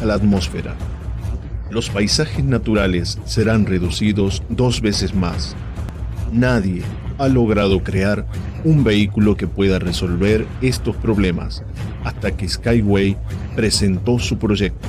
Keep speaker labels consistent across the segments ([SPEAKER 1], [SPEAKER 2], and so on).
[SPEAKER 1] a la atmósfera. Los paisajes naturales serán reducidos dos veces más. Nadie ha logrado crear un vehículo que pueda resolver estos problemas hasta que Skyway presentó su proyecto.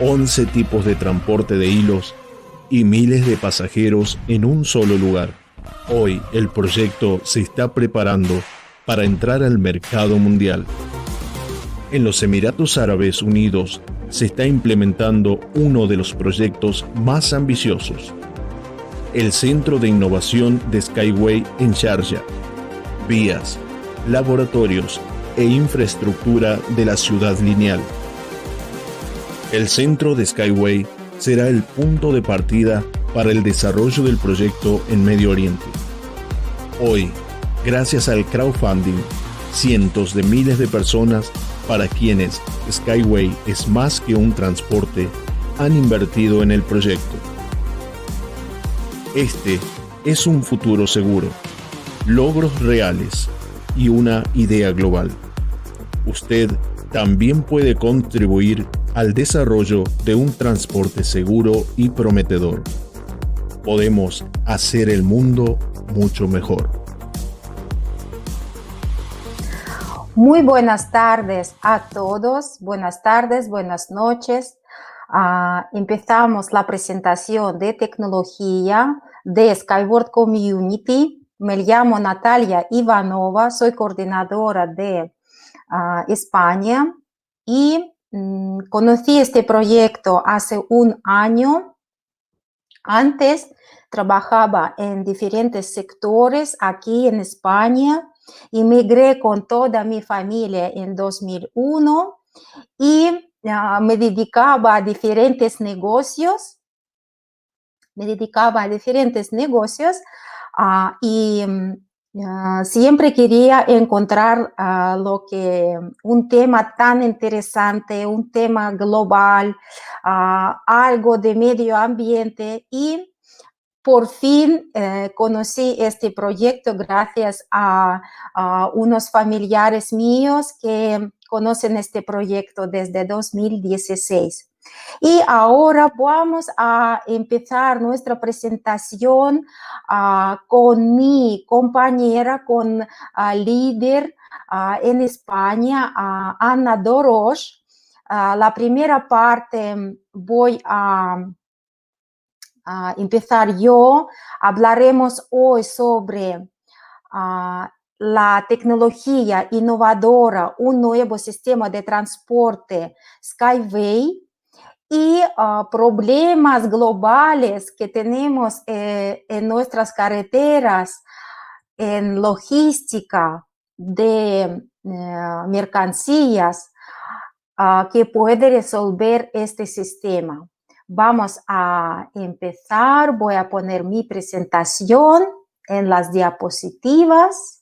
[SPEAKER 1] 11 tipos de transporte de hilos y miles de pasajeros en un solo lugar. Hoy el proyecto se está preparando para entrar al mercado mundial. En los Emiratos Árabes Unidos se está implementando uno de los proyectos más ambiciosos, el Centro de Innovación de Skyway en Sharjah. Vías, laboratorios e infraestructura de la ciudad lineal. El centro de Skyway será el punto de partida para el desarrollo del proyecto en Medio Oriente. Hoy, gracias al crowdfunding, cientos de miles de personas para quienes Skyway es más que un transporte han invertido en el proyecto. Este es un futuro seguro, logros reales y una idea global. Usted también puede contribuir al desarrollo de un transporte seguro y prometedor. Podemos hacer el mundo mucho mejor.
[SPEAKER 2] Muy buenas tardes a todos, buenas tardes, buenas noches. Ah, empezamos la presentación de tecnología de Skyward Community. Me llamo Natalia Ivanova, soy coordinadora de ah, España y Mm, conocí este proyecto hace un año. Antes trabajaba en diferentes sectores aquí en España. Inmigré con toda mi familia en 2001 y ah, me dedicaba a diferentes negocios. Me dedicaba a diferentes negocios ah, y mm, Ah, siempre quería encontrar ah, lo que un tema tan interesante, un tema global, ah, algo de medio ambiente y por fin eh, conocí este proyecto gracias a unos familiares míos que conocen este proyecto desde 2016. Y ahora vamos a empezar nuestra presentación ah, con mi compañera, con ah, líder ah, en España, Ana Dorosh. la primera parte mm, voy a, empezar yo. Hablaremos hoy sobre la tecnología innovadora, un nuevo sistema de transporte Skyway y ah, problemas globales que tenemos eh, en nuestras carreteras, en logística de eh, mercancías ah, que puede resolver este sistema. Vamos a empezar, voy a poner mi presentación en las diapositivas.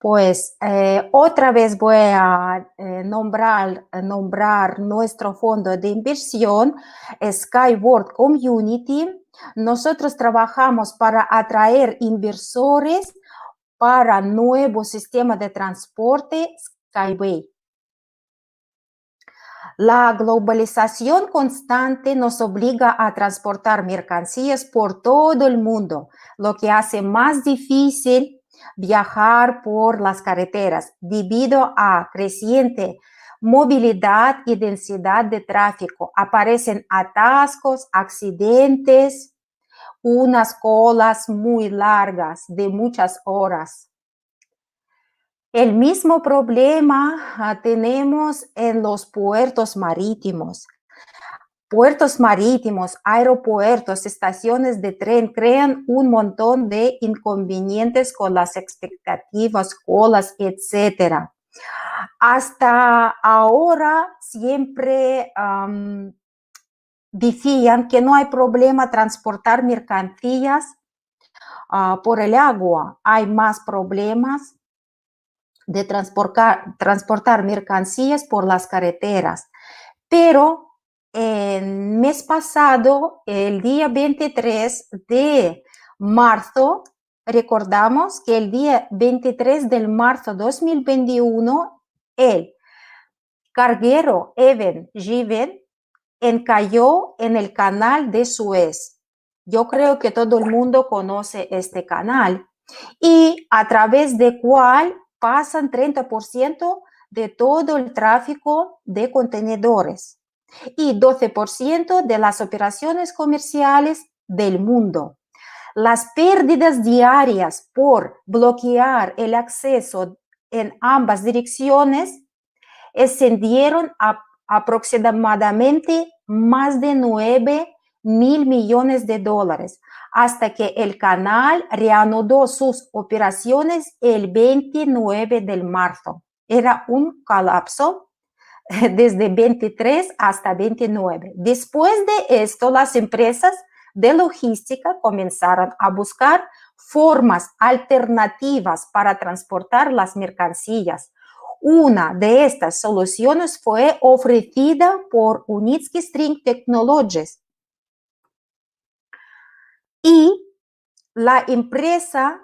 [SPEAKER 2] Pues eh, otra vez voy a eh, nombrar, nombrar nuestro fondo de inversión Skyward Community. Nosotros trabajamos para atraer inversores para nuevo sistema de transporte Skyway. La globalización constante nos obliga a transportar mercancías por todo el mundo, lo que hace más difícil viajar por las carreteras debido a creciente movilidad y densidad de tráfico. Aparecen atascos, accidentes, unas colas muy largas de muchas horas. El mismo problema ah, tenemos en los puertos marítimos puertos marítimos, aeropuertos, estaciones de tren crean un montón de inconvenientes con las expectativas, colas, etc. Hasta ahora siempre decían que no hay problema transportar mercancías ah, por el agua, hay más problemas de transportar, transportar mercancías por las carreteras. Pero el mes pasado, el día 23 de marzo, recordamos que el día 23 de marzo 2021, el carguero Even Given encalló en el canal de Suez. Yo creo que todo el mundo conoce este canal y a través de cual pasan 30% de todo el tráfico de contenedores y 12% de las operaciones comerciales del mundo. Las pérdidas diarias por bloquear el acceso en ambas direcciones ascendieron a aproximadamente más de 9 mil millones de dólares hasta que el canal reanudó sus operaciones el 29 de marzo. Era un colapso desde 23 hasta 29. Después de esto, las empresas de logística comenzaron a buscar formas alternativas para transportar las mercancías. Una de estas soluciones fue ofrecida por Unitsky String Technologies y la empresa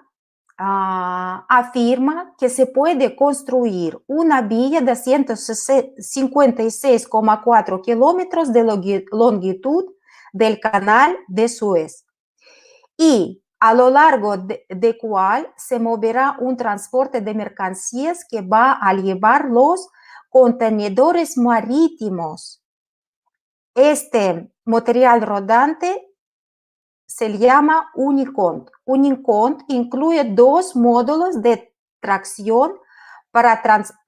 [SPEAKER 2] Ah, afirma que se puede construir una vía de 156,4 kilómetros de longitud del canal de Suez y a lo largo de, de, cual se moverá un transporte de mercancías que va a llevar los contenedores marítimos. Este material rodante se llama Unicont. Unicont incluye dos módulos de tracción para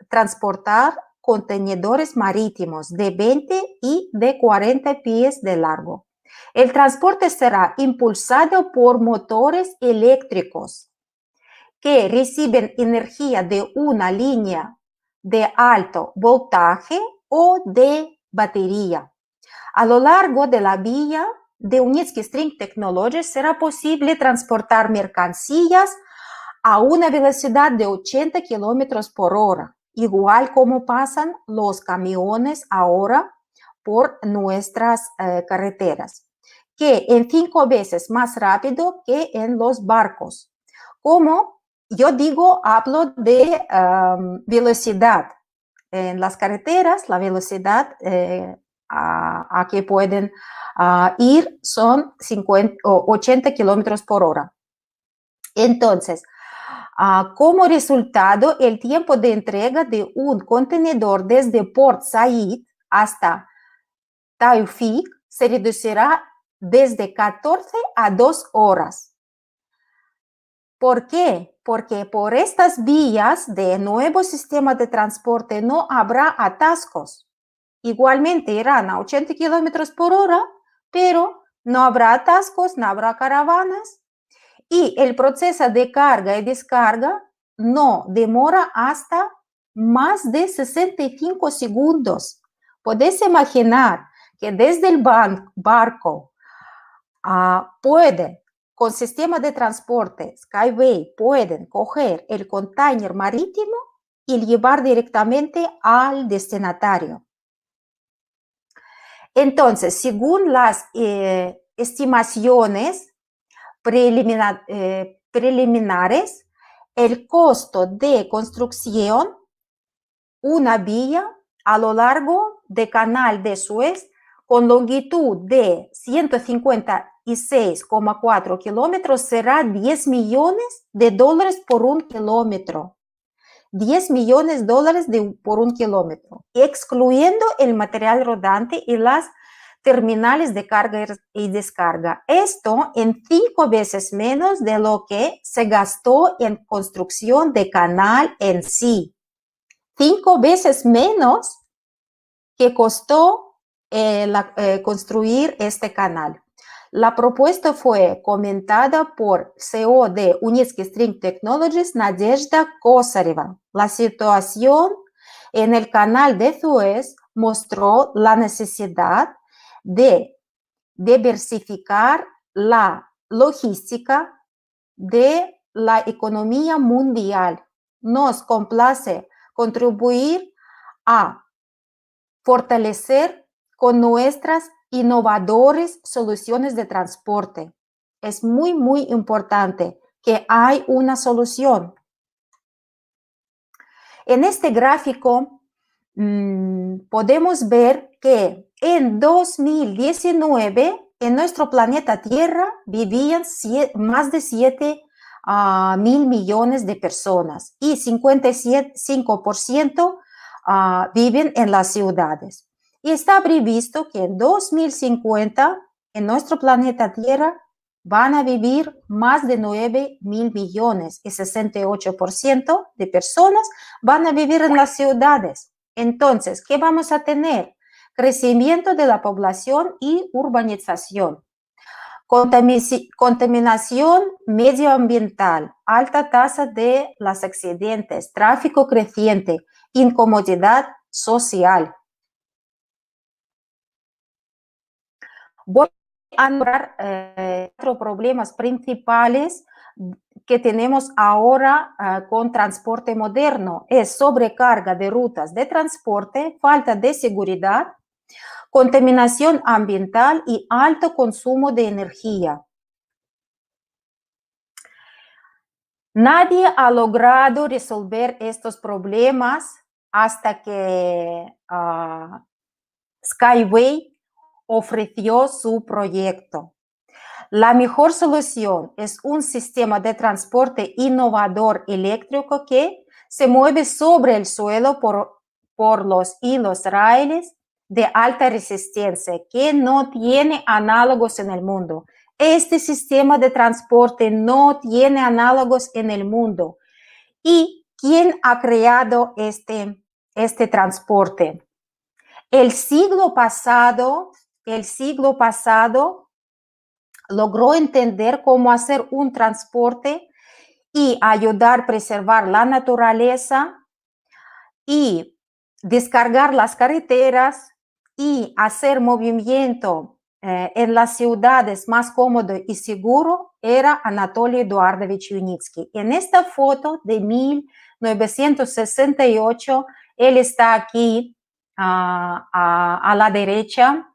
[SPEAKER 2] transportar contenedores marítimos de 20 y de 40 pies de largo. El transporte será impulsado por motores eléctricos que reciben energía de una línea de alto voltaje o de batería. A lo largo de la vía de Unitsky String Technologies será posible transportar mercancías a una velocidad de 80 kilómetros por hora, igual como pasan los camiones ahora por nuestras eh, carreteras, que en cinco veces más rápido que en los barcos. Como yo digo, hablo de eh, velocidad. En las carreteras la velocidad eh, a, a que pueden ir son 50, 80 kilómetros por hora. Entonces, como resultado, el tiempo de entrega de un contenedor desde Port Said hasta Taufik se reducirá desde 14 a 2 horas. ¿Por qué? Porque por estas vías de nuevo sistema de transporte no habrá atascos Igualmente irán a 80 kilómetros por hora, pero no habrá atascos, no habrá caravanas y el proceso de carga y descarga no demora hasta más de 65 segundos. Podés imaginar que desde el barco ah, pueden, con sistema de transporte Skyway, pueden coger el container marítimo y llevar directamente al destinatario. Entonces, según las eh, estimaciones eh, preliminares, el costo de construcción una vía a lo largo del Canal de Suez con longitud de 156,4 kilómetros será 10 millones de dólares por un kilómetro. 10 millones de dólares por un kilómetro, excluyendo el material rodante y las terminales de carga y descarga. Esto en cinco veces menos de lo que se gastó en construcción de canal en sí. Cinco veces menos que costó eh, eh, construir este canal. La propuesta fue comentada por CEO de Unitsky String Technologies, Nadezhda Kosareva. La situación en el canal de Suez mostró la necesidad de diversificar la logística de la economía mundial. Nos complace contribuir a fortalecer con nuestras innovadores soluciones de transporte. Es muy, muy importante que hay una solución. En este gráfico mm, podemos ver que en 2019 en nuestro planeta Tierra vivían más de 7 ah, mil millones de personas y 55% ah, viven en las ciudades y está previsto que en 2050 en nuestro planeta Tierra van a vivir más de 9 mil millones y 68% de personas van a vivir en las ciudades. Entonces, ¿qué vamos a tener? Crecimiento de la población y urbanización. Contaminación medioambiental, alta tasa de los accidentes, tráfico creciente, incomodidad social, Voy a nombrar eh, cuatro problemas principales que tenemos ahora eh, con transporte moderno es sobrecarga de rutas de transporte, falta de seguridad, contaminación ambiental y alto consumo de energía. Nadie ha logrado resolver estos problemas hasta que ah, Skyway ofreció su proyecto. La mejor solución es un sistema de transporte innovador eléctrico que se mueve sobre el suelo por, los hilos raíles de alta resistencia que no tiene análogos en el mundo. Este sistema de transporte no tiene análogos en el mundo. ¿Y quién ha creado este, este transporte? El siglo pasado el siglo pasado logró entender cómo hacer un transporte y ayudar a preservar la naturaleza y descargar las carreteras y hacer movimiento eh, en las ciudades más cómodo y seguro era Anatoly Eduardo Yunitsky. En esta foto de 1968, él está aquí ah, ah, a la derecha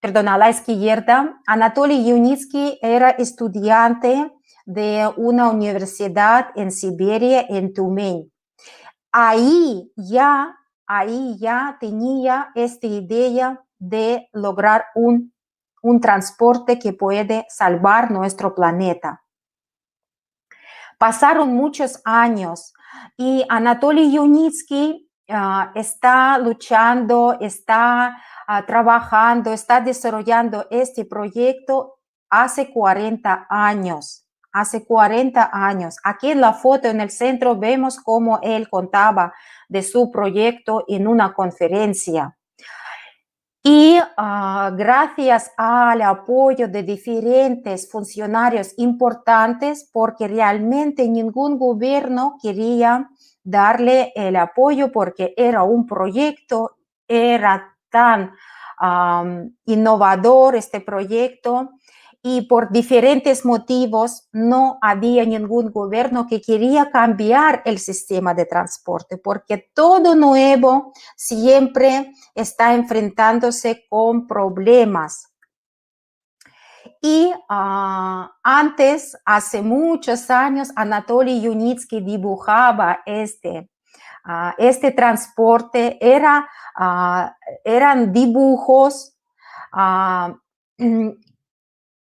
[SPEAKER 2] perdón, a la izquierda, Anatoly Yunitsky era estudiante de una universidad en Siberia, en Tumen. Ahí ya, ahí ya tenía esta idea de lograr un, un transporte que puede salvar nuestro planeta. Pasaron muchos años y Anatoly Yunitsky ah, está luchando, está Ah, trabajando, está desarrollando este proyecto hace 40 años. Hace 40 años. Aquí en la foto, en el centro, vemos cómo él contaba de su proyecto en una conferencia. Y ah, gracias al apoyo de diferentes funcionarios importantes, porque realmente ningún gobierno quería darle el apoyo porque era un proyecto, era tan innovador este proyecto y por diferentes motivos no había ningún gobierno que quería cambiar el sistema de transporte, porque todo nuevo siempre está enfrentándose con problemas. Y ah, antes, hace muchos años, Anatoly Yunitsky dibujaba este Ah, este transporte, era, ah, eran dibujos. Ah, mm,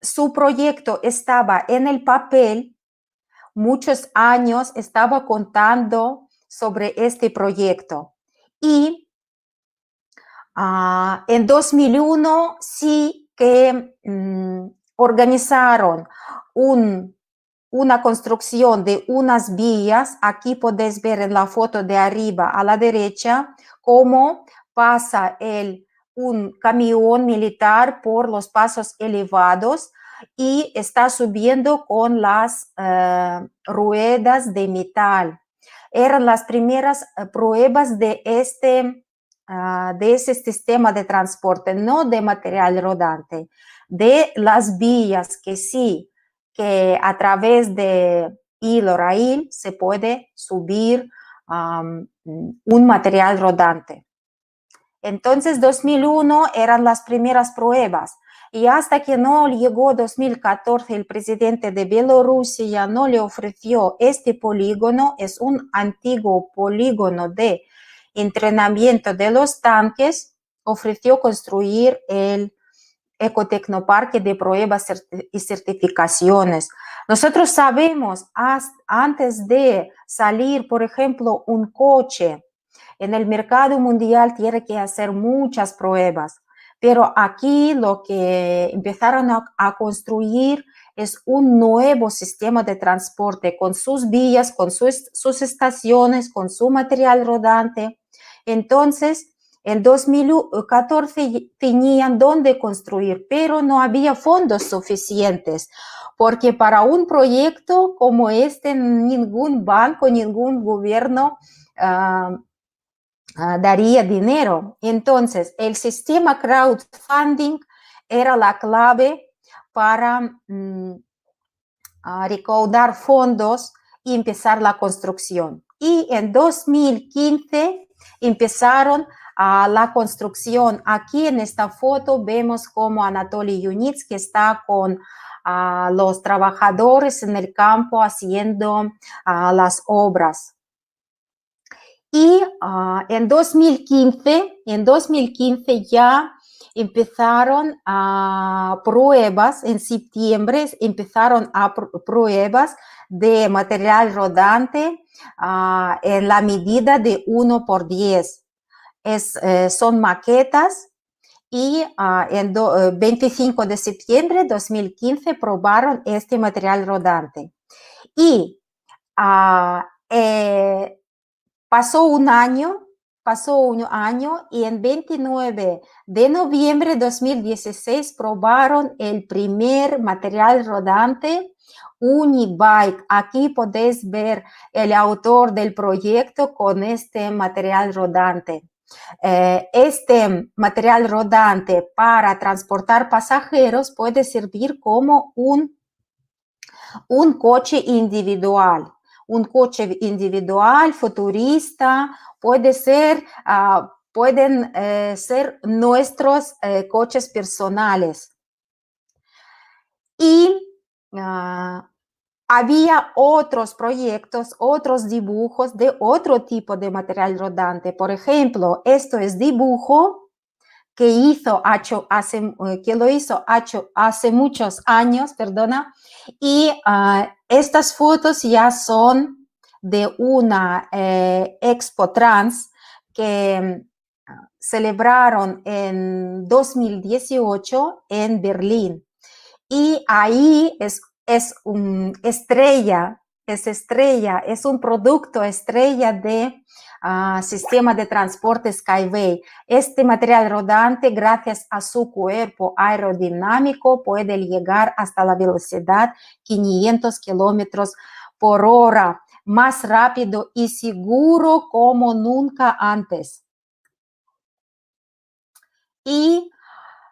[SPEAKER 2] su proyecto estaba en el papel, muchos años estaba contando sobre este proyecto. Y en 2001 sí que mm, organizaron un una construcción de unas vías. Aquí podés ver en la foto de arriba a la derecha cómo pasa el, un camión militar por los pasos elevados y está subiendo con las eh, ruedas de metal. Eran las primeras eh, pruebas de este, ah, de ese sistema de transporte, no de material rodante, de las vías que sí a través de hilo se puede subir un material rodante. Entonces, 2001 eran las primeras pruebas. Y hasta que no llegó 2014, el presidente de Bielorrusia no le ofreció este polígono, es un antiguo polígono de entrenamiento de los tanques, ofreció construir el ecotecnoparque de pruebas y certificaciones. Nosotros sabemos antes de salir, por ejemplo, un coche en el mercado mundial tiene que hacer muchas pruebas, pero aquí lo que empezaron a, construir es un nuevo sistema de transporte con sus vías, con sus, sus estaciones, con su material rodante. Entonces, en 2014 tenían donde construir, pero no había fondos suficientes, porque para un proyecto como este ningún banco, ningún gobierno ah, ah, daría dinero. Entonces, el sistema crowdfunding era la clave para mm, ah, recaudar fondos y empezar la construcción. Y en 2015 empezaron la construcción. Aquí en esta foto vemos como Anatoly Yunitsky está con ah, los trabajadores en el campo haciendo ah, las obras. Y ah, en 2015, en 2015 ya empezaron a pruebas, en septiembre empezaron a pruebas de material rodante en la medida de 1 por 10 es, eh, son maquetas y ah, el 25 eh, de septiembre de 2015 probaron este material rodante. Y ah, eh, pasó un año, pasó un año y en 29 de noviembre de 2016 probaron el primer material rodante Unibike. Aquí podéis ver el autor del proyecto con este material rodante. Eh, este material rodante para transportar pasajeros puede servir como un, un coche individual. Un coche individual, futurista, puede ser... Ah, pueden eh, ser nuestros eh, coches personales. Y ah, había otros proyectos, otros dibujos de otro tipo de material rodante. Por ejemplo, esto es dibujo que hizo hace, eh, que lo hizo hace muchos años, perdona, y ah, estas fotos ya son de una eh, expo trans que mm, celebraron en 2018 en Berlín. Y ahí es es un estrella, es estrella, es un producto estrella de ah, sistema de transporte Skyway. Este material rodante, gracias a su cuerpo aerodinámico, puede llegar hasta la velocidad 500 kilómetros por hora, más rápido y seguro como nunca antes. Y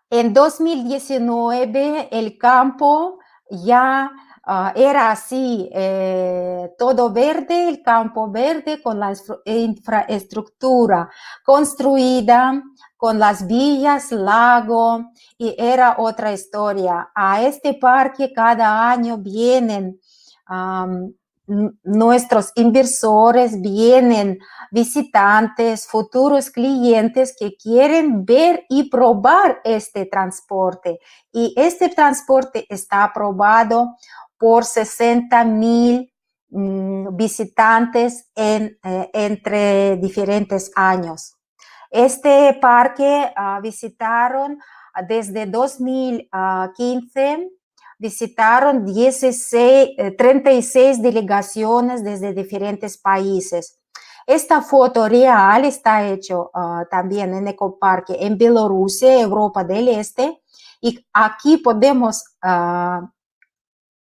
[SPEAKER 2] en 2019, el campo ya ah, era así, eh, todo verde, el campo verde con la infraestructura construida, con las villas, lago, y era otra historia. A este parque cada año vienen nuestros inversores vienen, visitantes, futuros clientes que quieren ver y probar este transporte. Y este transporte está aprobado por 60 mil mm, visitantes en, eh, entre diferentes años. Este parque ah, visitaron desde 2015 visitaron 16, 36 eh, delegaciones desde diferentes países. Esta foto real está hecho ah, también en Ecoparque en Bielorrusia, Europa del Este. Y aquí podemos, ah,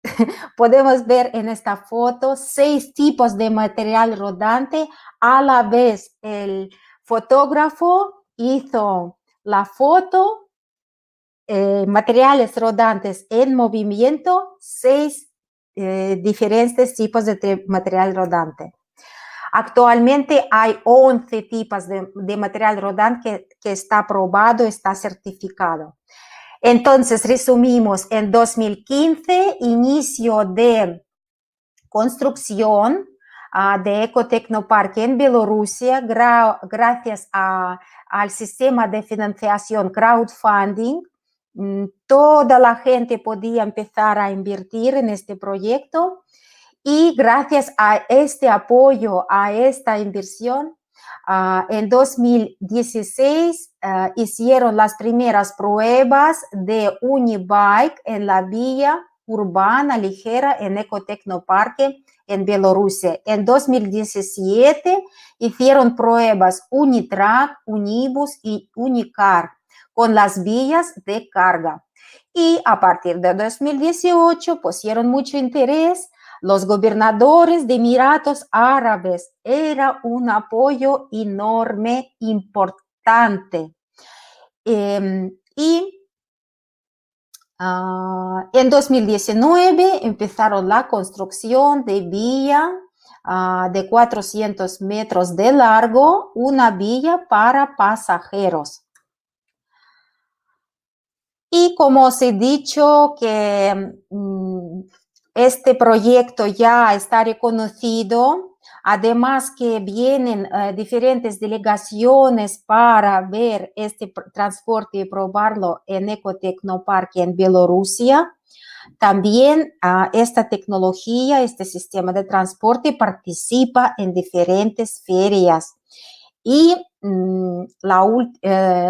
[SPEAKER 2] podemos ver en esta foto seis tipos de material rodante. A la vez, el fotógrafo hizo la foto eh, materiales rodantes en movimiento, seis eh, diferentes tipos de material rodante. Actualmente hay 11 tipos de, material rodante que, está aprobado, está certificado. Entonces, resumimos, en 2015, inicio de construcción de ah, de Ecotecnoparque en Bielorrusia gracias al sistema de financiación crowdfunding Mm, toda la gente podía empezar a invertir en este proyecto y gracias a este apoyo, a esta inversión, ah, en 2016 ah, hicieron las primeras pruebas de Unibike en la vía urbana ligera en Ecotecnoparque en Bielorrusia. En 2017 hicieron pruebas Unitrack, Unibus y Unicar con las vías de carga. Y a partir de 2018 pusieron mucho interés los gobernadores de Emiratos Árabes. Era un apoyo enorme, importante. Em, y ah, en 2019 empezaron la construcción de vía ah, de 400 metros de largo, una vía para pasajeros. Y como os he dicho que mm, este proyecto ya está reconocido, además que vienen eh, diferentes delegaciones para ver este transporte y probarlo en Ecotecnoparque en Bielorrusia. También ah, esta tecnología, este sistema de transporte participa en diferentes ferias. Y Mm, eh,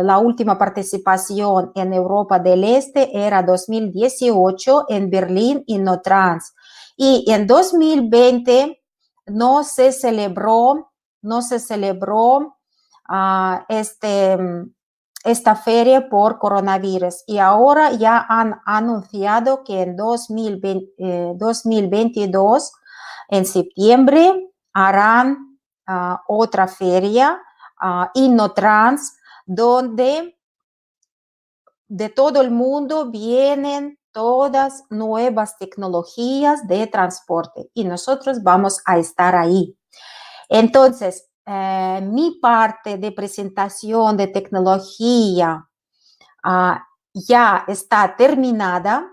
[SPEAKER 2] la, última participación en Europa del Este era 2018 en Berlín y no trans. Y en 2020 no se celebró, no se celebró ah, este, mm, esta feria por coronavirus. Y ahora ya han anunciado que en 2022, eh, en septiembre, harán ah, otra feria uh, ah, Innotrans, donde de todo el mundo vienen todas nuevas tecnologías de transporte y nosotros vamos a estar ahí. Entonces, eh, mi parte de presentación de tecnología ah, ya está terminada.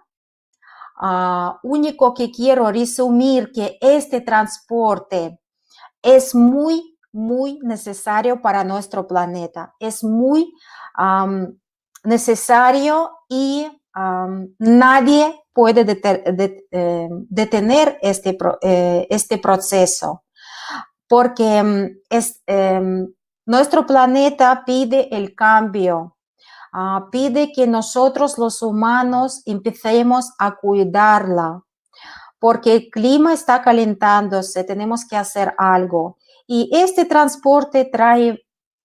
[SPEAKER 2] Ah, único que quiero resumir que este transporte es muy muy necesario para nuestro planeta. Es muy necesario y nadie puede eh, detener este, eh, este proceso porque mm, es, em, nuestro planeta pide el cambio, ah, pide que nosotros los humanos empecemos a cuidarla, porque el clima está calentándose, tenemos que hacer algo. Y este transporte trae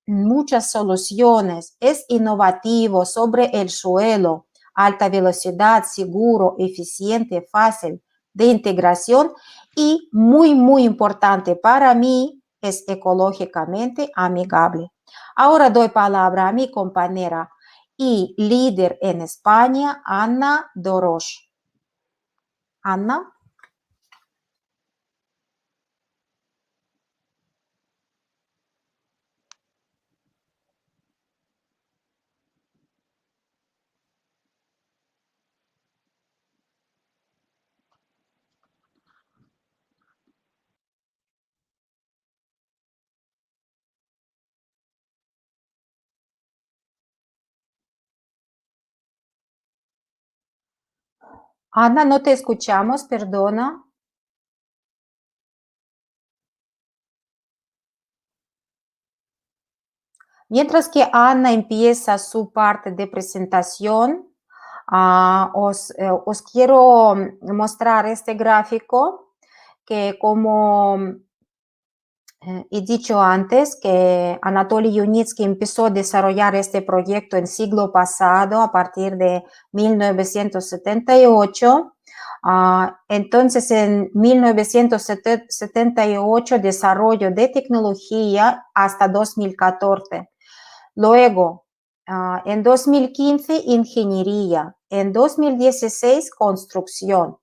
[SPEAKER 2] muchas soluciones, es innovativo sobre el suelo, alta velocidad, seguro, eficiente, fácil de integración y muy, muy importante para mí, es ecológicamente amigable. Ahora doy palabra a mi compañera y líder en España, Ana Dorosh. Ana. Ana, no te escuchamos, perdona. Mientras que Ana empieza su parte de presentación, ah, eh, os, quiero mostrar este gráfico que como He eh, dicho antes que Anatoly Yunitsky empezó a desarrollar este proyecto en siglo pasado, a partir de 1978. Ah, entonces, en 1978, desarrollo de tecnología hasta 2014. Luego, ah, en 2015, ingeniería. En 2016, construcción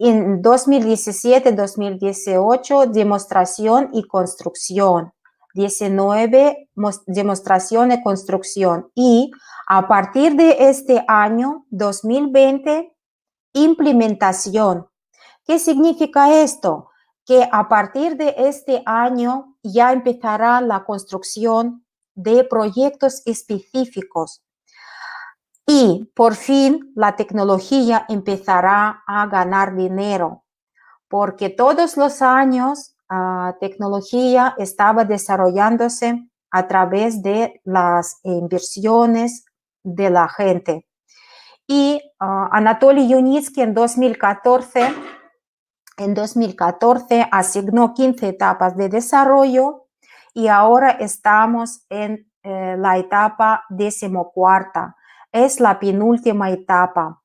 [SPEAKER 2] en 2017-2018 demostración y construcción, 19 demostración y construcción y a partir de este año 2020 implementación. ¿Qué significa esto? Que a partir de este año ya empezará la construcción de proyectos específicos y por fin la tecnología empezará a ganar dinero, porque todos los años la ah, tecnología estaba desarrollándose a través de las inversiones de la gente. Y ah, Anatoly Yunitsky en 2014, en 2014 asignó 15 etapas de desarrollo y ahora estamos en eh, la etapa decimocuarta es la penúltima etapa.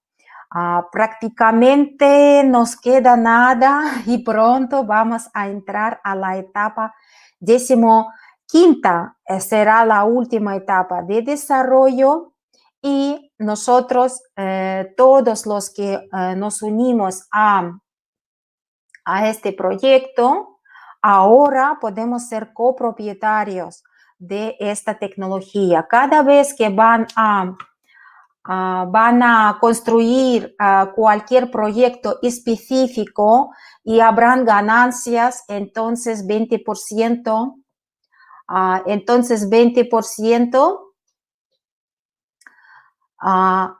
[SPEAKER 2] Ah, prácticamente nos queda nada y pronto vamos a entrar a la etapa décimo quinta. Eh, será la última etapa de desarrollo y nosotros, eh, todos los que eh, nos unimos a, a este proyecto, ahora podemos ser copropietarios de esta tecnología. Cada vez que van a Ah, van a construir ah, cualquier proyecto específico y habrán ganancias, entonces 20%, ah, entonces 20%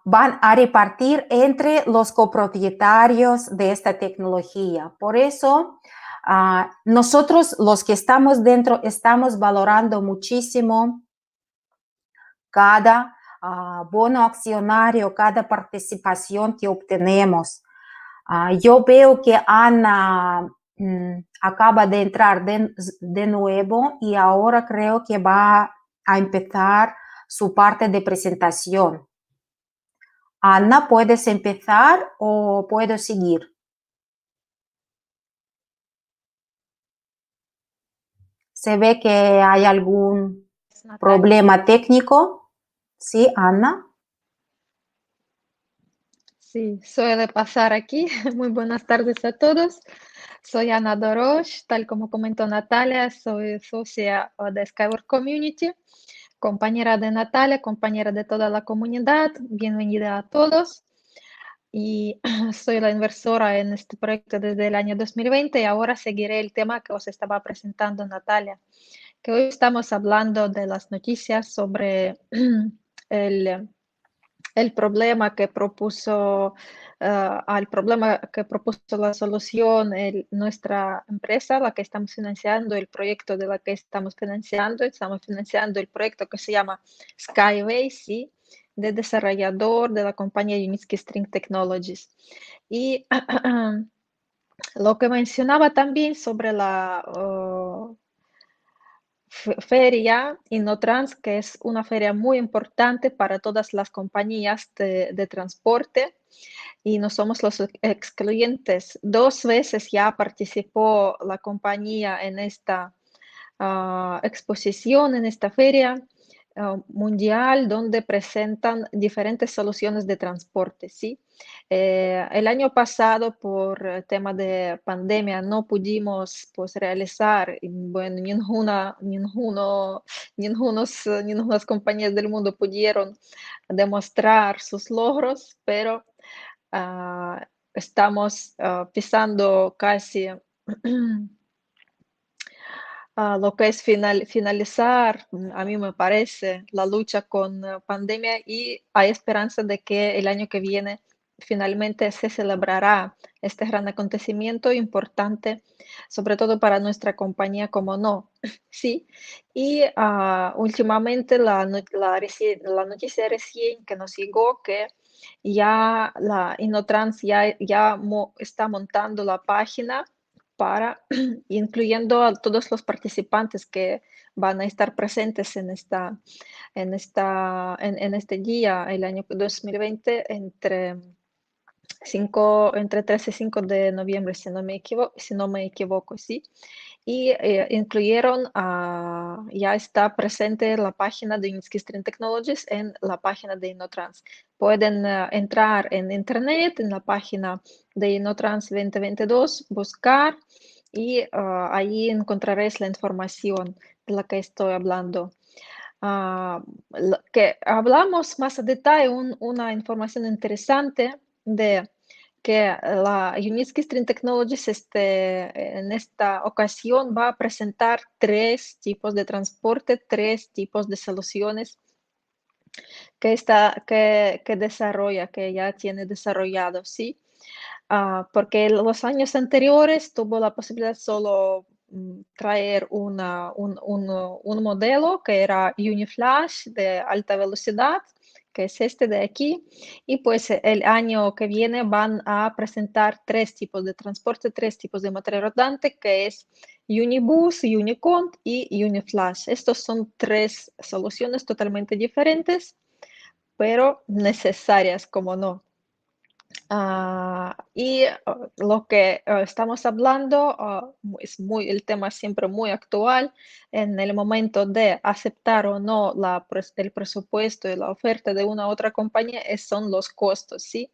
[SPEAKER 2] van a repartir entre los copropietarios de esta tecnología. Por eso, nosotros los que estamos dentro estamos valorando muchísimo cada Ah, bono accionario, cada participación que obtenemos. Ah, yo veo que Ana mm, acaba de entrar de, de, nuevo y ahora creo que va a empezar su parte de presentación. Ana, ¿puedes empezar o puedo seguir? Se ve que hay algún problema técnico. ¿Sí, Ana? Sí,
[SPEAKER 3] suele pasar aquí. Muy buenas tardes a todos. Soy Ana Dorosh, tal como comentó Natalia, soy socia de Skyward Community, compañera de Natalia, compañera de toda la comunidad. Bienvenida a todos. Y soy la inversora en este proyecto desde el año 2020 y ahora seguiré el tema que os estaba presentando Natalia, que hoy estamos hablando de las noticias sobre el, el problema que propuso, eh, al problema que propuso la solución el, nuestra empresa, la que estamos financiando, el proyecto de la que estamos financiando, estamos financiando el proyecto que se llama Skyway, sí, de desarrollador de la compañía Unisky String Technologies. Y lo que mencionaba también sobre la... Oh, feria Innotrans, que es una feria muy importante para todas las compañías de, transporte y no somos los excluyentes. Dos veces ya participó la compañía en esta ah, exposición, en esta feria. Ah, mundial donde presentan diferentes soluciones de transporte, ¿sí? Eh, el año pasado, por eh, tema de pandemia, no pudimos pues, realizar bueno, ninguna, ninguno, ningunos, ningunas compañías del mundo pudieron demostrar sus logros, pero ah, estamos ah, pisando casi lo que es final, finalizar, mm, a mí me parece, la lucha con eh, pandemia y hay esperanza de que el año que viene finalmente se celebrará este gran acontecimiento importante, sobre todo para nuestra compañía, como no, sí. Y ah, últimamente la, la, la, noticia recién que nos llegó que ya la Inotrans ya, ya está montando la página para, incluyendo a todos los participantes que van a estar presentes en, esta, en, esta, en, este día, el año 2020, entre, 5, entre 3 y 5 de noviembre, si no me equivoco, si no me equivoco sí y eh, incluyeron, ah, ya está presente la página de Inskistrin Technologies en la página de Inotrans. Pueden ah, entrar en internet, en la página de InnoTrans 2022, buscar y ah, ahí encontraréis la información de la que estoy hablando. que hablamos más a detalle una información interesante de que la Unitsky string Technologies este, en esta ocasión va a presentar tres tipos de transporte, tres tipos de soluciones que, está, que, que desarrolla, que ya tiene desarrollado, ¿sí? en ah, porque los años anteriores tuvo la posibilidad solo mm, traer un, un, un modelo que era UniFlash de alta velocidad que es este de aquí, y pues eh, el año que viene van a presentar tres tipos de transporte, tres tipos de material rodante, que es Unibus, Unicont y Uniflash. Estos son tres soluciones totalmente diferentes, pero necesarias, como no. Ah, y oh, lo que oh, estamos hablando oh, es muy el tema siempre muy actual en el momento de aceptar o no la, el presupuesto y la oferta de una u otra compañía es, son los costos, ¿sí?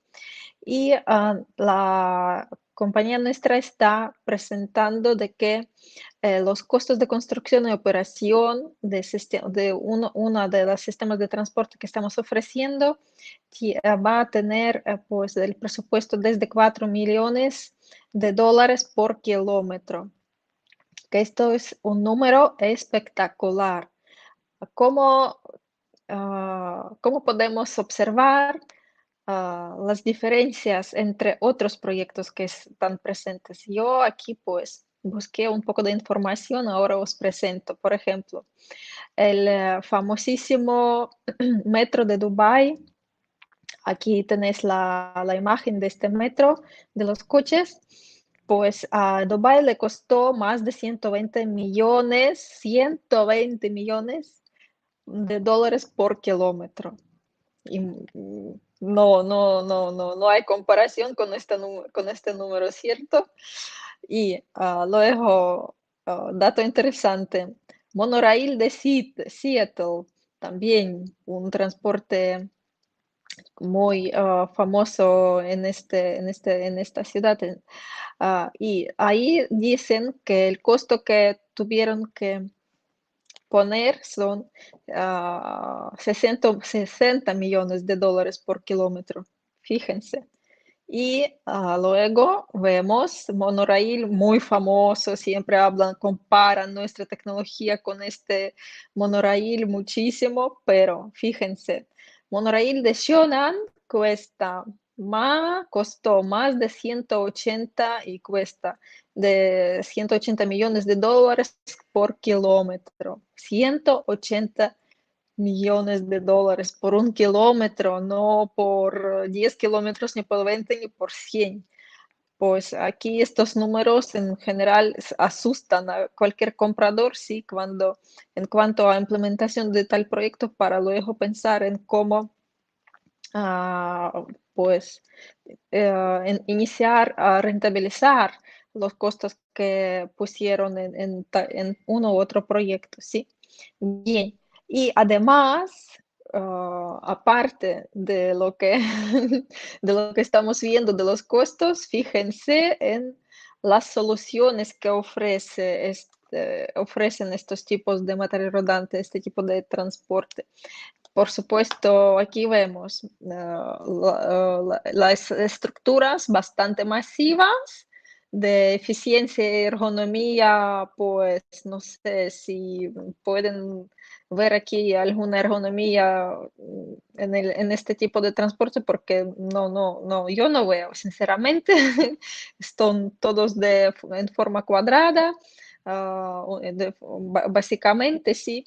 [SPEAKER 3] Y ah, la compañía nuestra está presentando de que eh, los costos de construcción y operación de, uno, de los sistemas de transporte que estamos ofreciendo eh, va a tener eh, pues el presupuesto desde 4 millones de dólares por kilómetro. Que esto es un número espectacular. ¿Cómo ah, como podemos observar, Ah, las diferencias entre otros proyectos que están presentes. Yo aquí pues busqué un poco de información, ahora os presento, por ejemplo, el eh, famosísimo metro de Dubái. Aquí tenéis la, imagen de este metro, de los coches pues a Dubái le costó más de 120 millones, 120 millones de dólares por kilómetro. Mm, no, no, no, no, no hay comparación con este, con este número, ¿cierto? Y ah, luego, ah, dato interesante, monorail de Seattle, también un transporte muy ah, famoso en, este, en, este, en esta ciudad. y ahí dicen que el costo que tuvieron que poner son 60, ah, millones de dólares por kilómetro, fíjense. Y ah, luego vemos monorail muy famoso, siempre hablan, comparan nuestra tecnología con este monorail muchísimo, pero fíjense, monorail de Shonan cuesta Ma costó más de 180 y cuesta de 180 millones de dólares por kilómetro. 180 millones de dólares por un kilómetro, no por 10 kilómetros, ni por 20, ni por 100. Pues aquí estos números en general asustan a cualquier comprador, sí, cuando en cuanto a implementación de tal proyecto para luego pensar en cómo ah, pues eh, iniciar a rentabilizar los costos que pusieron en, uno u otro proyecto, ¿sí? Bien. Y además, ah, aparte de lo, que, de lo que estamos viendo de los costos, fíjense en las soluciones que ofrece este, ofrecen estos tipos de material rodante, este tipo de transporte. Por supuesto, aquí vemos eh, las estructuras bastante masivas de eficiencia y ergonomía, pues no sé si pueden ver aquí alguna ergonomía en, este tipo de transporte, porque no, no, no, yo no veo, sinceramente, Están todos en forma cuadrada, ah, básicamente sí.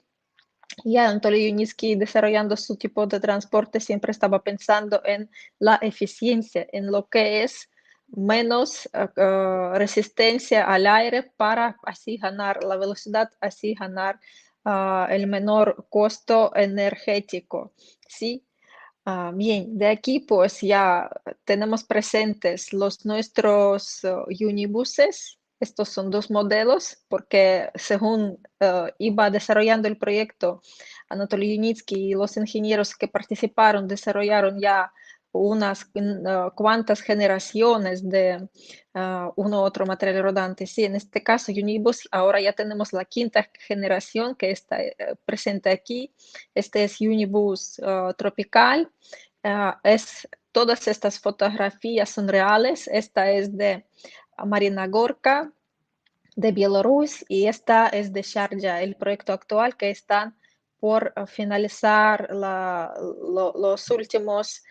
[SPEAKER 3] Ya Antonio Yuniski desarrollando su tipo de transporte siempre estaba pensando en la eficiencia, en lo que es menos eh, eh, resistencia al aire para así ganar la velocidad, así ganar ah, el menor costo energético. ¿sí? Ah, bien, de aquí pues ya tenemos presentes los nuestros oh, unibuses estos son dos modelos porque según eh, iba desarrollando el proyecto, Anatoly Yunitsky y los ingenieros que participaron desarrollaron ya unas mm, eh, cuantas generaciones de eh, uno u otro material rodante. Sí, en este caso Unibus, ahora ya tenemos la quinta generación que está presente aquí. Este es Unibus Tropical. es, todas estas fotografías son reales. Esta es de Marina Gorka de Bielorrusia y esta es de Sharjah, el proyecto actual que están por eh, finalizar los últimos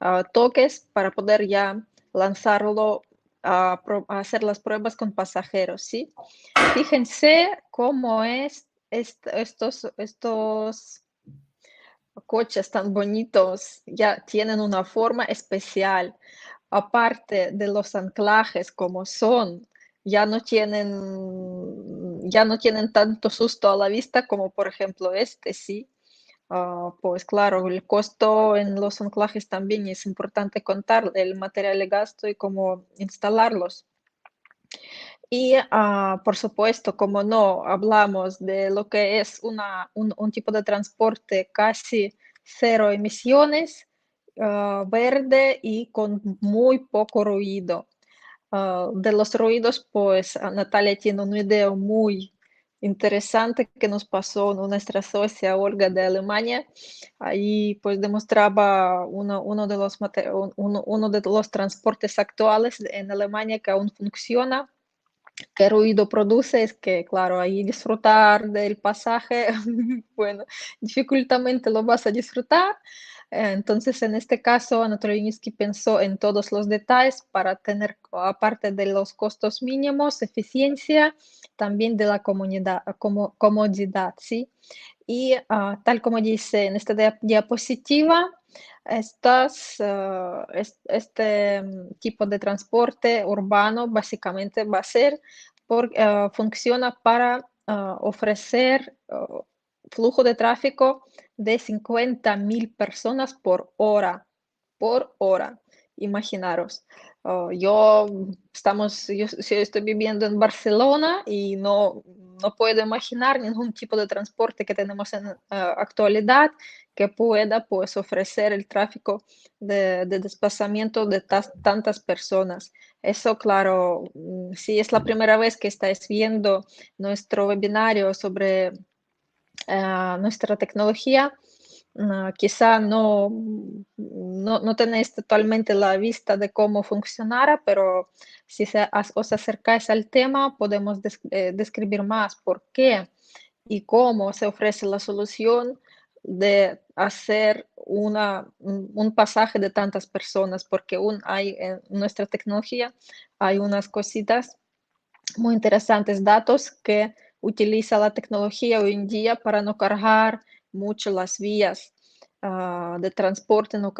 [SPEAKER 3] ah, toques para poder ya lanzarlo a, hacer las pruebas con pasajeros, ¿sí? Fíjense cómo es, estos, estos coches tan bonitos, ya tienen una forma especial aparte de los anclajes como son, ya no tienen, ya no tienen tanto susto a la vista como por ejemplo este, sí. Ah, pues claro, el costo en los anclajes también es importante contar el material de gasto y cómo instalarlos. Y ah, por supuesto, como no hablamos de lo que es un tipo de transporte casi cero emisiones, Ah, verde y con muy poco ruido. Ah, de los ruidos, pues ah, Natalia tiene un video muy interesante que nos pasó nuestra socia Olga de Alemania. Ahí pues demostraba uno, de, los uno de los transportes actuales en Alemania que aún funciona. ¿Qué ruido produce? Es que, claro, ahí disfrutar del pasaje, bueno, dificultamente lo vas a disfrutar, eh, entonces, en este caso, Anatolinsky pensó en todos los detalles para tener, aparte de los costos mínimos, eficiencia, también de la comunidad, como, comodidad, Y ah, tal como dice en esta diapositiva, ah, este mm, tipo de transporte urbano básicamente va a ser, ah, funciona para ofrecer flujo de tráfico de 50 mil personas por hora, por hora. Imaginaros, ah, yo, estamos, yo, estoy viviendo en Barcelona y no, no puedo imaginar ningún tipo de transporte que tenemos en ah, actualidad que pueda pues, ofrecer el tráfico de, de desplazamiento de tantas personas. Eso, claro, mm, si es la primera vez que estáis viendo nuestro webinario sobre nuestra tecnología ah, quizá no, no, no, tenéis totalmente la vista de cómo funcionara, pero si os acercáis al tema, podemos eh, describir más por qué y cómo se ofrece la solución de hacer una, un pasaje de tantas personas, porque aún hay en nuestra tecnología, hay unas cositas muy interesantes, datos que utiliza la tecnología hoy en día para no cargar mucho las vías ah, de transporte. No,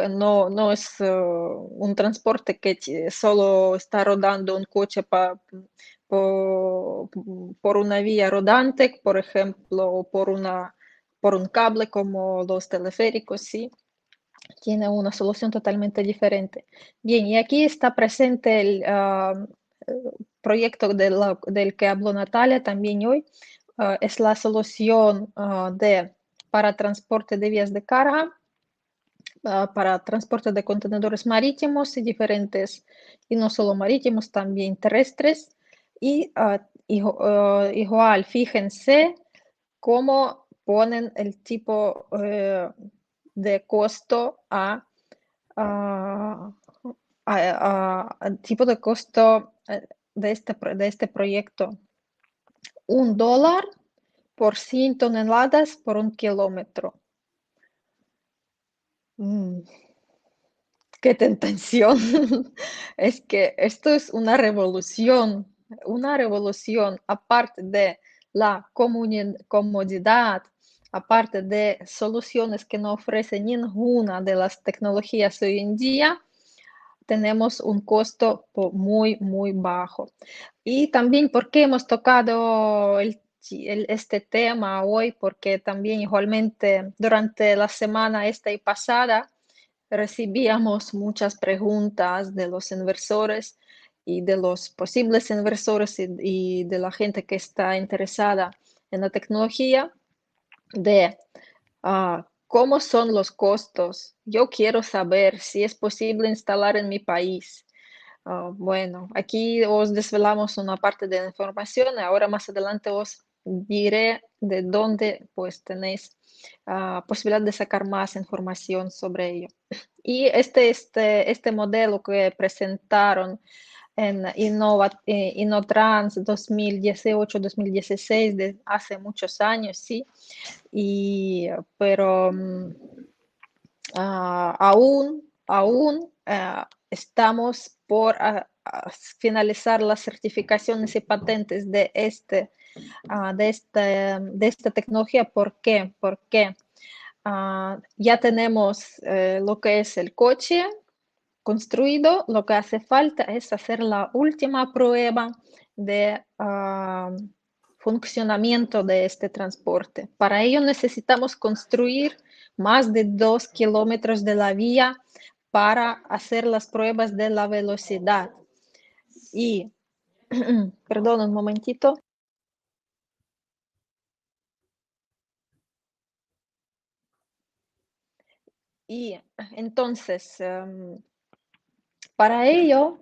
[SPEAKER 3] no, es eh, un transporte que solo está rodando un coche por, una vía rodante, por ejemplo, por, una, por un cable como los teleféricos, sí tiene una solución totalmente diferente. Bien, y aquí está presente el, ah, proyecto del que habló Natalia también hoy ah, es la solución ah, de, para transporte de vías de carga, ah, para transporte de contenedores marítimos y diferentes, y no solo marítimos, también terrestres. Y igual, fíjense cómo ponen el tipo eh, de costo a tipo de costo eh, de este, de este proyecto. Un dólar por 100 toneladas por un kilómetro. Mm. ¡Qué tentación! es que esto es una revolución, una revolución aparte de la comodidad, aparte de soluciones que no ofrece ninguna de las tecnologías hoy en día, tenemos un costo muy, muy bajo. Y también porque hemos tocado este tema hoy, porque también igualmente durante la semana esta y pasada recibíamos muchas preguntas de los inversores y de los posibles inversores y, de la gente que está interesada en la tecnología de ah, ¿Cómo son los costos? Yo quiero saber si es posible instalar en mi país. Ah, bueno, aquí os desvelamos una parte de la información. Ahora más adelante os diré de dónde pues tenéis la ah, posibilidad de sacar más información sobre ello. Y este, este, este modelo que presentaron en Innova, eh, InnoTrans 2018-2016, de hace muchos años, sí, y, pero mm, ah, aún, aún ah, estamos por ah, finalizar las certificaciones y patentes de, este, de, este, de esta tecnología. ¿Por qué? Porque ya tenemos eh, lo que es el coche, construido, lo que hace falta es hacer la última prueba de ah, funcionamiento de este transporte. Para ello necesitamos construir más de dos kilómetros de la vía para hacer las pruebas de la velocidad. Y, perdón un momentito. Y entonces, em, para ello,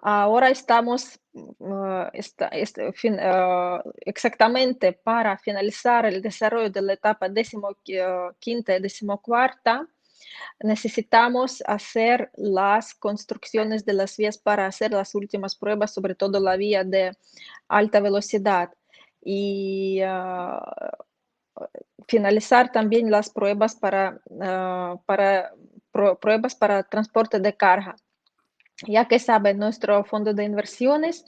[SPEAKER 3] ahora estamos uh, este, uh, exactamente para finalizar el desarrollo de la etapa uh, quinta y decimocuarta. Necesitamos hacer las construcciones de las vías para hacer las últimas pruebas, sobre todo la vía de alta velocidad. Y finalizar también las pruebas para, pruebas para transporte de carga. Ya que saben, nuestro fondo de inversiones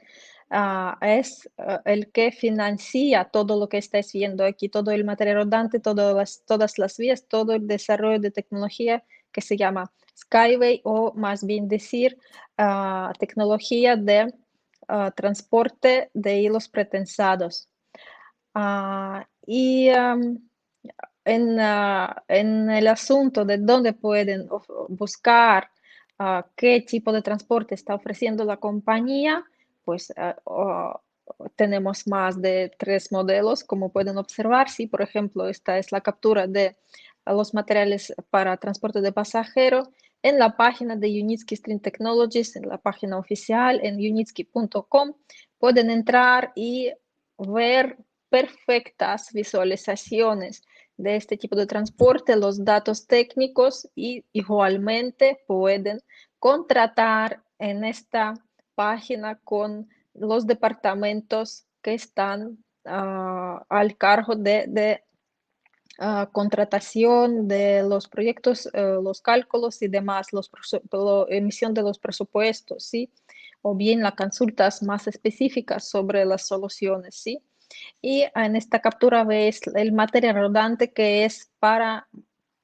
[SPEAKER 3] ah, es ah, el que financia todo lo que estáis viendo aquí, todo el material rodante, todas las, todas las vías, todo el desarrollo de tecnología que se llama Skyway o más bien decir ah, tecnología de transporte de hilos pretensados. y en, en el asunto de dónde pueden buscar Ah, qué tipo de transporte está ofreciendo la compañía, pues ah, tenemos más de tres modelos, como pueden observar. Si, por ejemplo, esta es la captura de los materiales para transporte de pasajeros en la página de Unitsky Stream Technologies, en la página oficial, en unitsky.com, pueden entrar y ver perfectas visualizaciones de este tipo de transporte, los datos técnicos y igualmente pueden contratar en esta página con los departamentos que están ah, al cargo de, ah, contratación de los proyectos, eh, los cálculos y demás, los, la emisión de los presupuestos, ¿sí? O bien las consultas más específicas sobre las soluciones, ¿sí? Y en esta captura veis el material rodante que es para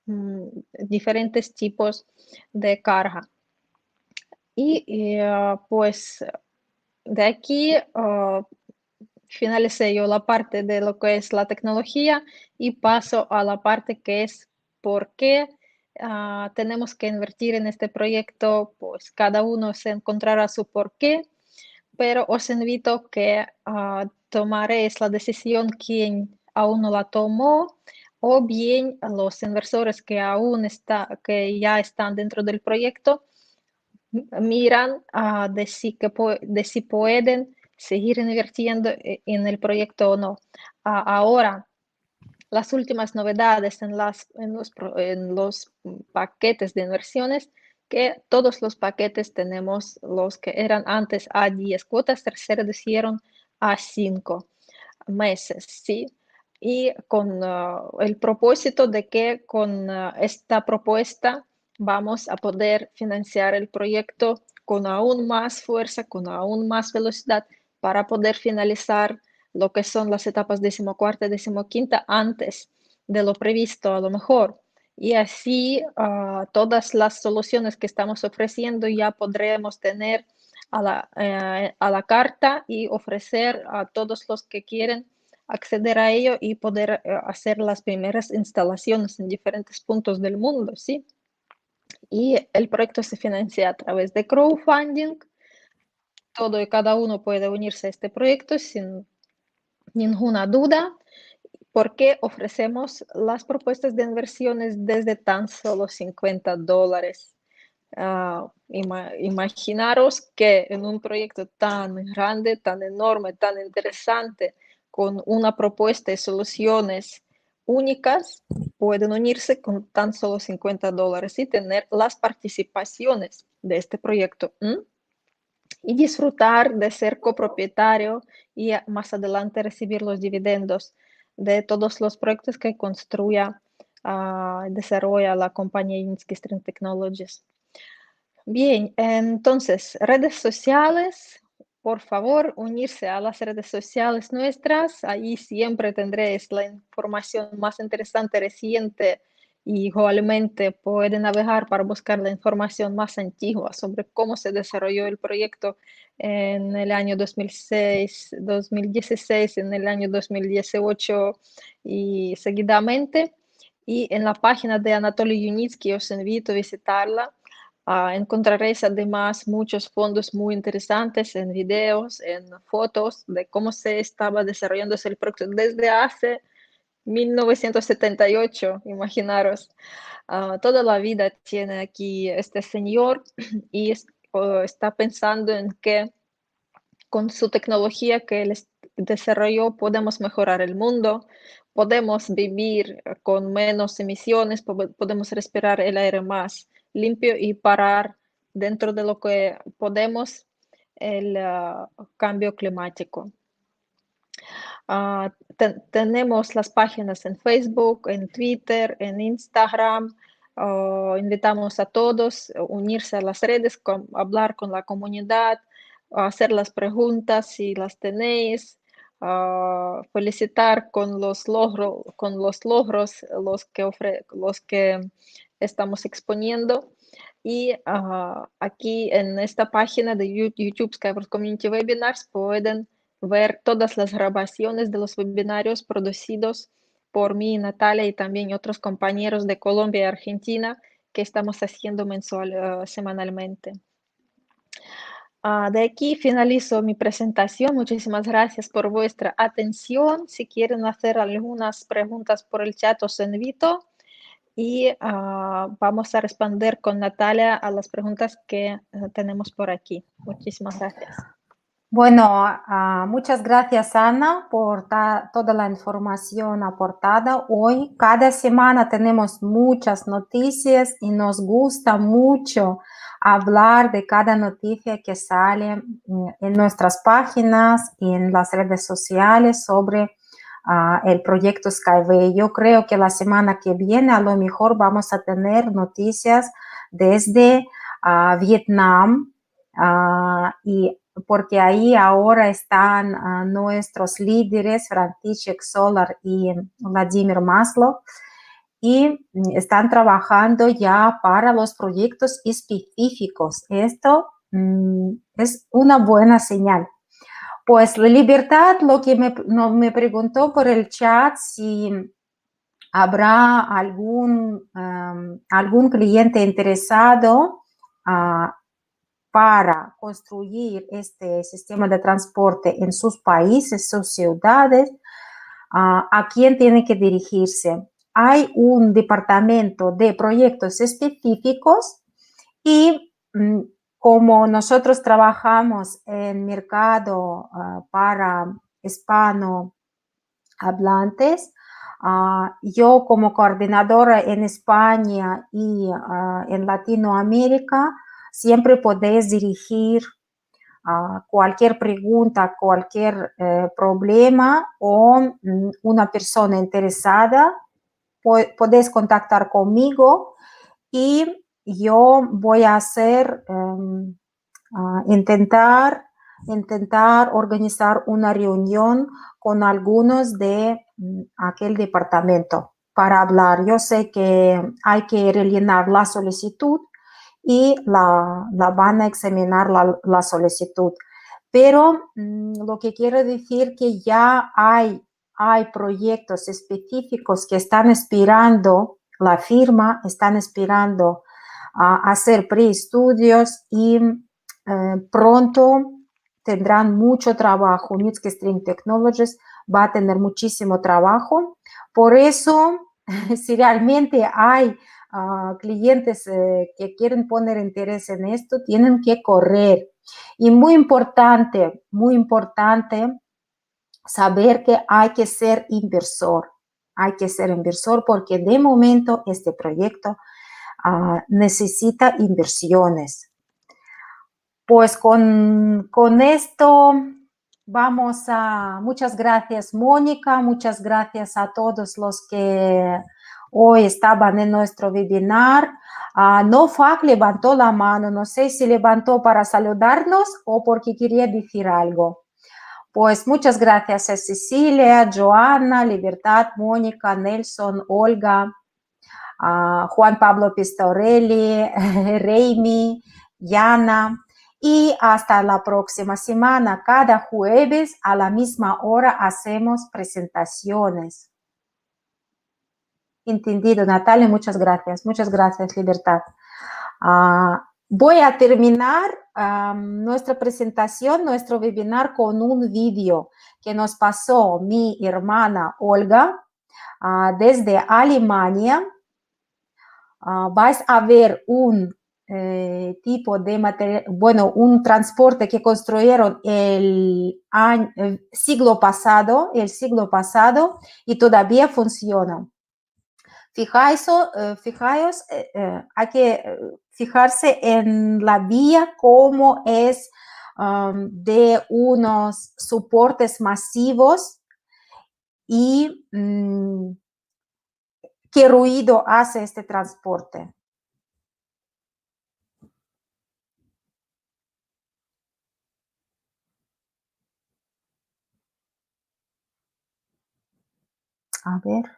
[SPEAKER 3] mm, diferentes tipos de carga. Y, ah, pues de aquí ah, finalice yo la parte de lo que es la tecnología y paso a la parte que es por qué ah, tenemos que invertir en este proyecto, pues cada uno se encontrará su por qué, pero os invito que es la decisión quien aún no la tomó o bien los inversores que aún está, que ya están dentro del proyecto miran ah, de, si de si pueden seguir invirtiendo eh, en el proyecto o no. Ah, ahora, las últimas novedades en, los, paquetes de inversiones, que todos los paquetes tenemos, los que eran antes a 10 cuotas, se reducieron a cinco meses, ¿sí? Y con ah, el propósito de que con ah, esta propuesta vamos a poder financiar el proyecto con aún más fuerza, con aún más velocidad para poder finalizar lo que son las etapas decimocuarta y decimoquinta antes de lo previsto a lo mejor. Y así ah, todas las soluciones que estamos ofreciendo ya podremos tener eh, a la, carta y ofrecer a todos los que quieren acceder a ello y poder eh, hacer las primeras instalaciones en diferentes puntos del mundo, ¿sí? Y el proyecto se financia a través de crowdfunding. Todo y cada uno puede unirse a este proyecto sin ninguna duda porque ofrecemos las propuestas de inversiones desde tan solo 50 dólares. Ah, imaginaros que en un proyecto tan grande, tan enorme, tan interesante, con una propuesta y soluciones únicas, pueden unirse con tan solo 50 dólares y tener las participaciones de este proyecto y disfrutar de ser copropietario y ah, más adelante recibir los dividendos de todos los proyectos que construya ah, y desarrolla la compañía Inskistrin Technologies. Bien, entonces, redes sociales, por favor, unirse a las redes sociales nuestras. Ahí siempre tendréis la información más interesante reciente y igualmente pueden navegar para buscar la información más antigua sobre cómo se desarrolló el proyecto en el año 2006, 2016, en el año 2018 y seguidamente. Y en la página de Anatoly Yunitsky os invito a visitarla encontraréis además muchos fondos muy interesantes en videos, en fotos de cómo se estaba desarrollando el proyecto desde hace 1978, imaginaros. Ah, toda la vida tiene aquí este señor y está pensando en que con su tecnología que él desarrolló podemos mejorar el mundo, podemos vivir con menos emisiones, podemos respirar el aire más limpio y parar dentro de lo que podemos el ah, cambio climático. Ah, tenemos las páginas en Facebook, en Twitter, en Instagram. Ah, invitamos a todos a unirse a las redes, con, hablar con la comunidad, hacer las preguntas si las tenéis, felicitar con los, logros con los logros los que, ofrecen los que estamos exponiendo. Y ah, aquí en esta página de YouTube Skyward Community Webinars pueden ver todas las grabaciones de los webinarios producidos por mí, Natalia y también otros compañeros de Colombia y Argentina que estamos haciendo mensual, ah, semanalmente. Ah, de aquí finalizo mi presentación. Muchísimas gracias por vuestra atención. Si quieren hacer algunas preguntas por el chat, os invito y ah, vamos a responder con Natalia a las preguntas que eh, tenemos por aquí. Muchísimas
[SPEAKER 1] gracias.
[SPEAKER 2] Bueno, ah, muchas gracias Ana por toda la información aportada hoy. Cada semana tenemos muchas noticias y nos gusta mucho hablar de cada noticia que sale mm, en nuestras páginas y en las redes sociales sobre Ah, el proyecto Skyway. Yo creo que la semana que viene a lo mejor vamos a tener noticias desde ah, Vietnam ah, y porque ahí ahora están nuestros líderes František Solar y mm, Vladimir Maslow y mm, están trabajando ya para los proyectos específicos. Esto mm, es una buena señal. Pues la libertad, lo que me, preguntó por el chat, si habrá algún, algún cliente interesado ah, para construir este sistema de transporte en sus países, sus ciudades, ah, a quién tiene que dirigirse. Hay un departamento de proyectos específicos y mm, como nosotros trabajamos en mercado ah, para hispanohablantes, ah, yo como coordinadora en España y ah, en Latinoamérica, siempre podéis dirigir cualquier pregunta, cualquier eh, problema o mm, una persona interesada, podés podéis contactar conmigo y yo voy a hacer, em, ah, intentar, intentar organizar una reunión con algunos de mm, aquel departamento para hablar. Yo sé que hay que rellenar la solicitud y la, van a examinar la, solicitud. Pero mm, lo que quiero decir que ya hay, hay proyectos específicos que están esperando la firma, están esperando a hacer preestudios y eh, pronto tendrán mucho trabajo. Mitski String Technologies va a tener muchísimo trabajo. Por eso, si realmente hay ah, clientes eh, que quieren poner interés en esto, tienen que correr. Y muy importante, muy importante saber que hay que ser inversor. Hay que ser inversor porque de momento este proyecto Ah, necesita inversiones. Pues con, con esto vamos a, muchas gracias Mónica, muchas gracias a todos los que hoy estaban en nuestro webinar. Ah, no Fac levantó la mano, no sé si levantó para saludarnos o porque quería decir algo. Pues muchas gracias a Cecilia, Joana, Libertad, Mónica, Nelson, Olga. Juan Pablo Pistorelli, Reimi, Yana. Y hasta la próxima semana, cada jueves a la misma hora hacemos presentaciones. Entendido, Natalia, muchas gracias. Muchas gracias, Libertad. Ah, voy a terminar nuestra presentación, nuestro webinar con un vídeo que nos pasó mi hermana Olga ah, desde Alemania. Ah, vais a ver un eh, tipo de material, bueno, un transporte que construyeron el, siglo pasado, el siglo pasado, y todavía funciona. Fijáis, eh, fijaos, eh, hay que fijarse en la vía como es um, de unos soportes masivos y mm, ¿Qué ruido hace este transporte? A ver.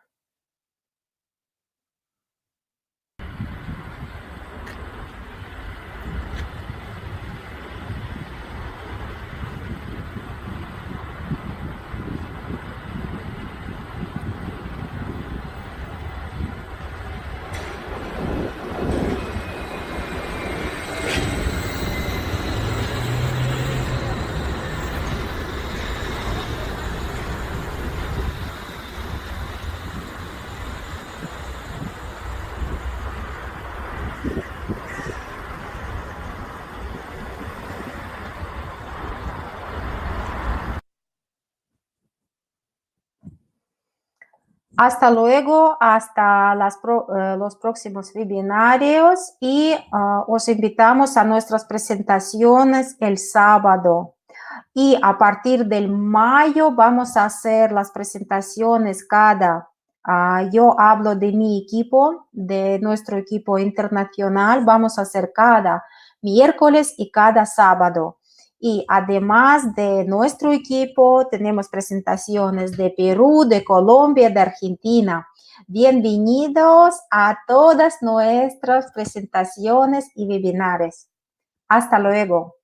[SPEAKER 2] Hasta luego, hasta eh, los próximos webinarios y eh, os invitamos a nuestras presentaciones el sábado. Y a partir del mayo vamos a hacer las presentaciones cada. Ah, yo hablo de mi equipo, de nuestro equipo internacional. Vamos a hacer cada miércoles y cada sábado. Y además de nuestro equipo, tenemos presentaciones de Perú, de Colombia, de Argentina. Bienvenidos a todas nuestras presentaciones y webinares. Hasta luego.